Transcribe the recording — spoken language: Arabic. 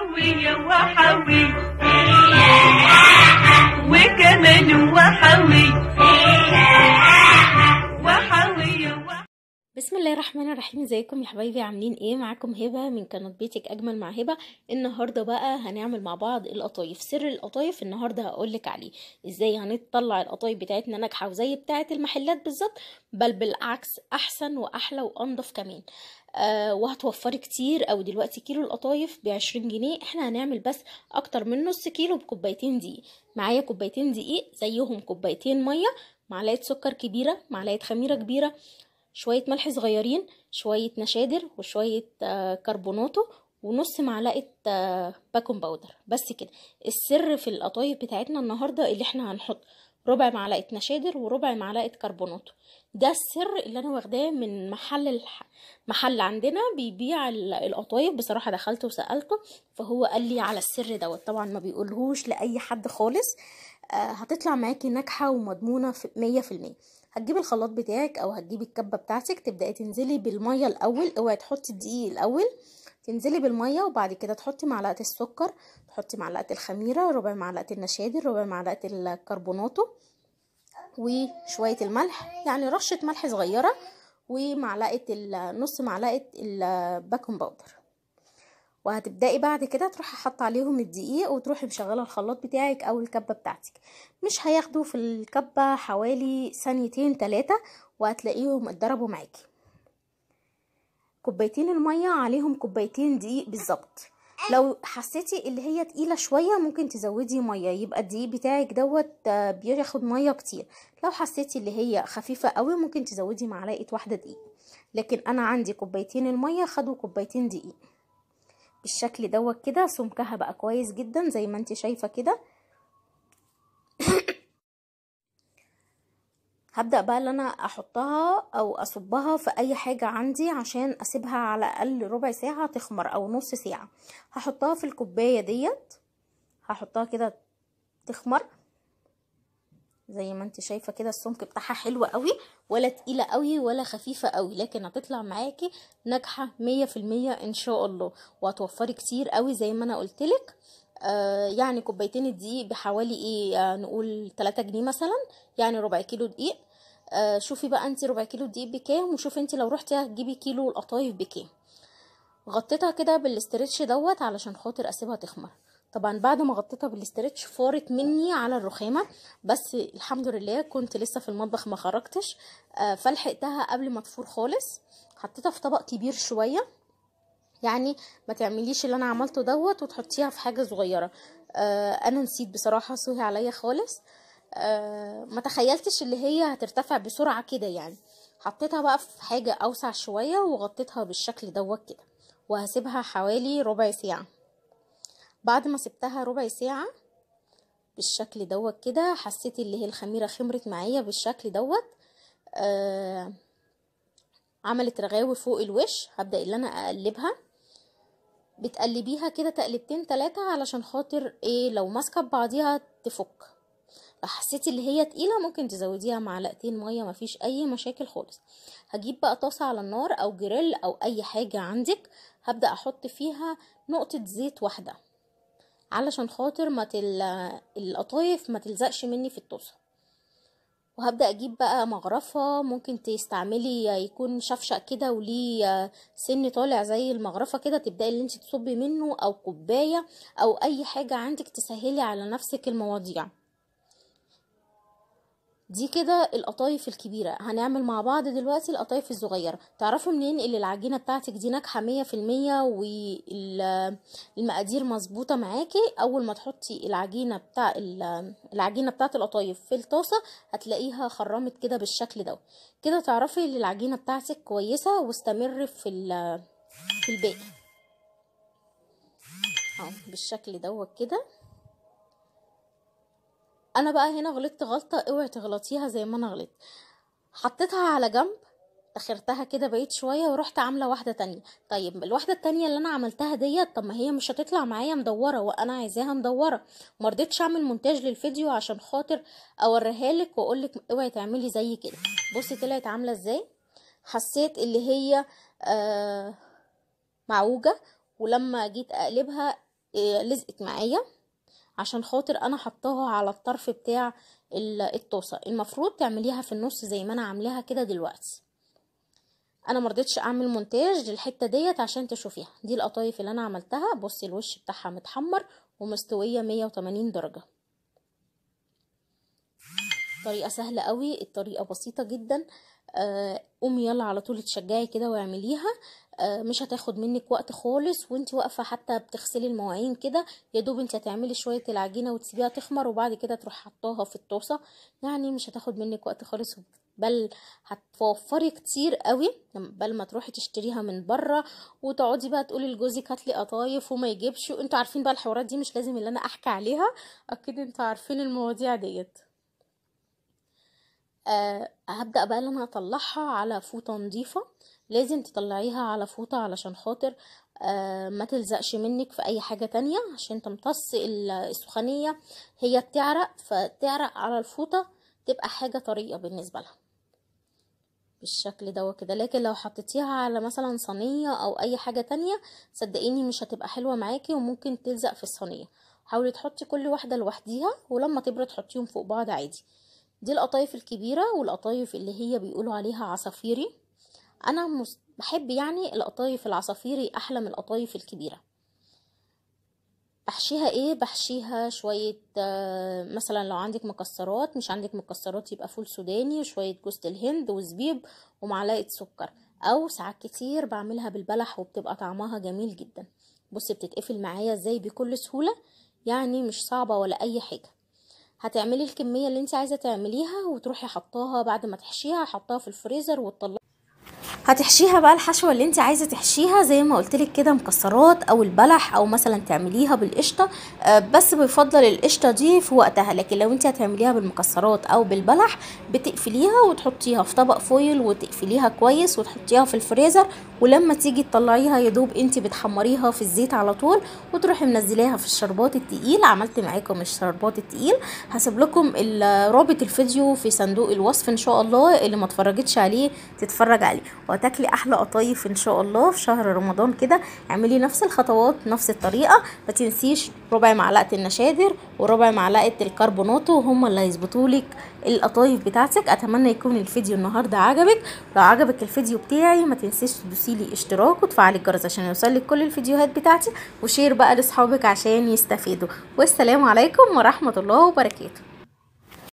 وحوي وحوي وكمان وحوي بسم الله الرحمن الرحيم ازيكم يا حبايبي عاملين ايه معاكم هبه من قناه بيتك اجمل مع هبه النهارده بقى هنعمل مع بعض القطايف سر القطايف النهارده هقولك عليه ازاي هنطلع القطايف بتاعتنا ناجحه وزي بتاعه المحلات بالظبط بل بالعكس احسن واحلى وانضف كمان آه وهتوفري كتير او دلوقتي كيلو القطايف بعشرين جنيه احنا هنعمل بس اكتر من نص كيلو بكوبايتين دقيق معايا كوبايتين دقيق زيهم كوبايتين ميه معلقه سكر كبيره معلقه خميره كبيره شوية ملح صغيرين شوية نشادر وشوية آه، كربوناتو ونص معلقة آه، باكون باودر بس كده السر في القطايف بتاعتنا النهاردة اللي احنا هنحط ربع معلقة نشادر وربع معلقة كربوناتو ده السر اللي انا واخداه من محل الح... محل عندنا بيبيع القطايف بصراحة دخلت وسألته فهو قال لي على السر دوت طبعا ما بيقولهوش لأي حد خالص آه هتطلع معاكي ناجحة ومضمونة مية في المية هتجيب الخلاط بتاعك او هتجيب الكبه بتاعتك تبداي تنزلي بالميه الاول اوعي تحطي الدقيق الاول تنزلي بالميه وبعد كده تحطي معلقه السكر تحطي معلقه الخميره ربع معلقه النشادر ربع معلقه الكربوناتو وشويه الملح يعني رشه ملح صغيره ومعلقه نص معلقه الباكن باودر وهتبدأي بعد كده تروحي حاطة عليهم الدقيق وتروحي مشغلة الخلاط بتاعك أو الكبة بتاعتك مش هياخدوا في الكبة حوالي ثانيتين تلاتة وهتلاقيهم اتضربوا معاكي كوبايتين المية عليهم كوبايتين دقيق بالظبط لو حسيتي اللي هي تقيله شويه ممكن تزودي ميه يبقى الدقيق بتاعك دوت بياخد ميه كتير لو حسيتي اللي هي خفيفه قوي ممكن تزودي معلقه واحده دقيق لكن انا عندي كوبايتين الميه خدوا كوبايتين دقيق بالشكل دوت كده سمكها بقى كويس جدا زي ما انت شايفه كده هبدأ بقى اللي انا احطها او اصبها في اي حاجة عندي عشان اسيبها على الاقل ربع ساعة تخمر او نص ساعة هحطها في الكوباية ديت هحطها كده تخمر زي ما انت شايفه كده السمك بتاعها حلو قوي ولا تقيله قوي ولا خفيفه قوي لكن هتطلع معاكي ناجحه مية في المية ان شاء الله وهتوفري كتير قوي زي ما انا قلتلك آه يعني كوبايتين الدقيق بحوالي ايه آه نقول تلاتة جنيه مثلا يعني ربع كيلو دقيق آه شوفي بقى انت ربع كيلو دقيق بكام وشوفي انت لو رحتي هتجيبي كيلو القطايف بكام غطيتها كده بالاسترتش دوت علشان خاطر اسيبها تخمر طبعا بعد ما غطيتها بالاسترتش فارت مني على الرخامه بس الحمد لله كنت لسه في المطبخ ما خرجتش آه، فلحقتها قبل ما تفور خالص حطيتها في طبق كبير شويه يعني ما تعمليش اللي انا عملته دوت وتحطيها في حاجه صغيره آه، انا نسيت بصراحه سوهي عليا خالص آه، ما تخيلتش اللي هي هترتفع بسرعه كده يعني حطيتها بقى في حاجه اوسع شويه وغطيتها بالشكل دوت كده وهسيبها حوالي ربع ساعه بعد ما سبتها ربع ساعة بالشكل دوت كده حسيت اللي هي الخميرة خمرت معايا بالشكل دوت آه عملت رغاوي فوق الوش هبدأ اللي انا اقلبها بتقلبيها كده تقلبتين تلاتة علشان خاطر ايه لو ماسكة ببعضيها تفك لو حسيتي اللي هي تقيلة ممكن تزوديها معلقتين مية مفيش اي مشاكل خالص هجيب بقى طاسة على النار او جريل او اي حاجة عندك هبدأ احط فيها نقطة زيت واحدة علشان خاطر ما تل... القطايف ما تلزقش مني في الطاسه وهبدا اجيب بقى مغرفه ممكن تستعملي يكون شفشق كده وليه سن طالع زي المغرفه كده تبداي اللي انت تصبي منه او كوبايه او اي حاجه عندك تسهلي على نفسك المواضيع دي كده القطايف الكبيرة هنعمل مع بعض دلوقتي القطايف الصغيرة تعرفوا منين اللي العجينة بتاعتك دي ناجحة مية في المية والمقادير مظبوطة معاكي اول ما تحطي العجينة بتاع العجينة بتاعت القطايف في الطاسة هتلاقيها خرمت كده بالشكل ده كده تعرفي اللي العجينة بتاعتك كويسة واستمر في في الباقي بالشكل دوت كده انا بقى هنا غلطت غلطه اوعي تغلطيها زي ما انا غلطت حطيتها على جنب اخرتها كده بعيد شويه ورحت عامله واحده تانية طيب الواحده التانية اللي انا عملتها ديت طب ما هي مش هتطلع معايا مدوره وانا عايزاها مدوره مرضتش اعمل مونتاج للفيديو عشان خاطر اوريها لك واقول لك اوعي تعملي زي كده بصي طلعت عامله ازاي حسيت اللي هي آه معوجه ولما جيت اقلبها آه، لزقت معايا عشان خاطر انا حطاها على الطرف بتاع الطاسه المفروض تعمليها في النص زي ما انا عاملاها كده دلوقتي انا مرضتش اعمل مونتاج للحته ديت عشان تشوفيها دي القطايف اللي انا عملتها بصي الوش بتاعها متحمر ومستويه 180 درجه طريقه سهله قوي الطريقه بسيطه جدا آه، قومي يلا على طول تشجعي كده واعمليها آه، مش هتاخد منك وقت خالص وانت واقفه حتى بتغسلي المواعين كده يا دوب انت هتعملي شويه العجينه وتسيبيها تخمر وبعد كده تروح حطاها في الطاسه يعني مش هتاخد منك وقت خالص بل هتوفري كتير قوي بل ما تروحي تشتريها من بره وتقعدي بقى تقولي لجوزك هاتلي قطايف وما يجيبش انتوا عارفين بقى الحوارات دي مش لازم اللي انا احكي عليها اكيد انتوا عارفين المواضيع ديت أه هبدأ بقى ان انا اطلعها على فوطة نظيفة لازم تطلعيها على فوطة علشان خاطر أه ما تلزقش منك في اي حاجة تانية عشان تمتص السخانية هي بتعرق فتعرق على الفوطة تبقى حاجة طرية بالنسبة لها بالشكل ده وكده لكن لو حطيتيها على مثلا صينية او اي حاجة تانية صدقيني مش هتبقى حلوة معاكي وممكن تلزق في الصينية حاولي تحطي كل واحدة لوحديها ولما تبرد حطيهم فوق بعض عادي دي القطايف الكبيرة والقطايف اللي هي بيقولوا عليها عصافيري انا بحب يعني القطايف العصافيري احلى من القطايف الكبيرة بحشيها ايه بحشيها شوية آه، مثلا لو عندك مكسرات مش عندك مكسرات يبقى فول سوداني وشوية جوز الهند وزبيب ومعلقة سكر او ساعات كتير بعملها بالبلح وبتبقى طعمها جميل جدا بصي بتتقفل معايا ازاي بكل سهولة يعني مش صعبة ولا اي حاجة هتعملي الكميه اللي انت عايزه تعمليها وتروحي حطاها بعد ما تحشيها حطاها في الفريزر وتطلعي هتحشيها بقى الحشوه اللي انت عايزه تحشيها زي ما قلتلك كده مكسرات او البلح او مثلا تعمليها بالقشطه آه، بس بيفضل القشطه دي في وقتها لكن لو انت هتعمليها بالمكسرات او بالبلح بتقفليها وتحطيها في طبق فويل وتقفليها كويس وتحطيها في الفريزر ولما تيجي تطلعيها يا دوب انت بتحمريها في الزيت على طول وتروحي منزليها في الشربات التقيل عملت معاكم الشربات التقيل هسيب لكم رابط الفيديو في صندوق الوصف ان شاء الله اللي ما اتفرجتش عليه تتفرج عليه وتاكلي احلى قطايف ان شاء الله في شهر رمضان كده اعملي نفس الخطوات نفس الطريقه ما تنسيش ربع معلقه النشادر وربع معلقه الكربوناتو هما اللي هيظبطوا لك القطايف بتاعتك اتمنى يكون الفيديو النهارده عجبك لو عجبك الفيديو بتاعي ما تنسيش تدوسي لي اشتراك وتفعلي الجرس عشان يوصلك كل الفيديوهات بتاعتي وشير بقى لاصحابك عشان يستفيدوا والسلام عليكم ورحمه الله وبركاته